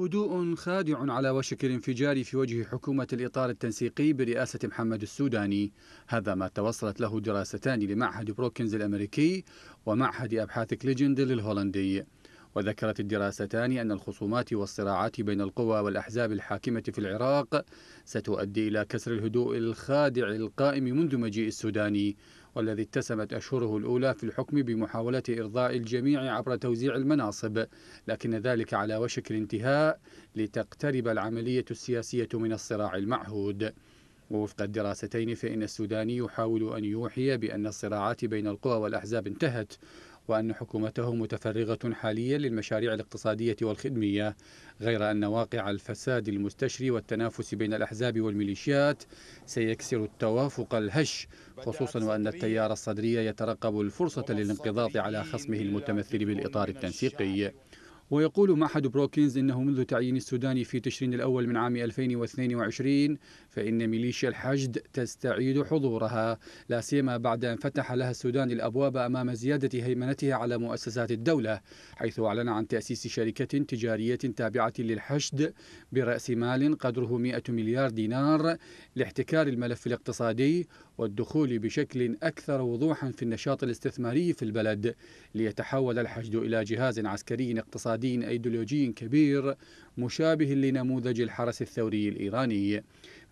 هدوء خادع على وشك الانفجار في وجه حكومة الإطار التنسيقي برئاسة محمد السوداني هذا ما توصلت له دراستان لمعهد بروكنز الأمريكي ومعهد أبحاث كليجند للهولندي وذكرت الدراستان أن الخصومات والصراعات بين القوى والأحزاب الحاكمة في العراق ستؤدي إلى كسر الهدوء الخادع القائم منذ مجيء السوداني والذي اتسمت أشهره الأولى في الحكم بمحاولة إرضاء الجميع عبر توزيع المناصب لكن ذلك على وشك الانتهاء لتقترب العملية السياسية من الصراع المعهود ووفق الدراستين فإن السوداني يحاول أن يوحي بأن الصراعات بين القوى والأحزاب انتهت وأن حكومته متفرغة حاليا للمشاريع الاقتصادية والخدمية غير أن واقع الفساد المستشري والتنافس بين الأحزاب والميليشيات سيكسر التوافق الهش خصوصا وأن التيار الصدري يترقب الفرصة للانقضاض على خصمه المتمثل بالإطار التنسيقي ويقول معهد بروكينز إنه منذ تعيين السوداني في تشرين الأول من عام 2022 فإن ميليشيا الحشد تستعيد حضورها لا سيما بعد أن فتح لها السودان الأبواب أمام زيادة هيمنتها على مؤسسات الدولة حيث أعلن عن تأسيس شركة تجارية تابعة للحشد برأس مال قدره 100 مليار دينار لاحتكار الملف الاقتصادي والدخول بشكل أكثر وضوحا في النشاط الاستثماري في البلد ليتحول الحشد إلى جهاز عسكري اقتصادي دين أيديولوجي كبير مشابه لنموذج الحرس الثوري الإيراني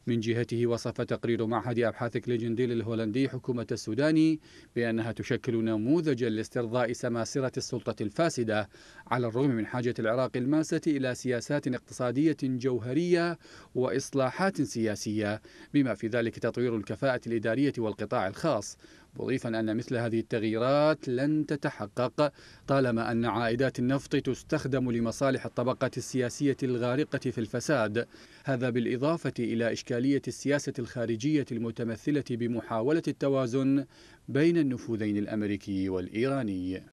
من جهته وصف تقرير معهد أبحاث كليجنديل الهولندي حكومة السوداني بأنها تشكل نموذجا لاسترضاء سماسرة السلطة الفاسدة على الرغم من حاجة العراق الماسة إلى سياسات اقتصادية جوهرية وإصلاحات سياسية بما في ذلك تطوير الكفاءة الإدارية والقطاع الخاص مضيفا أن مثل هذه التغييرات لن تتحقق طالما أن عائدات النفط تستخدم لمصالح الطبقة السياسية الغارقة في الفساد هذا بالإضافة إلى إشكالية السياسة الخارجية المتمثلة بمحاولة التوازن بين النفوذين الأمريكي والإيراني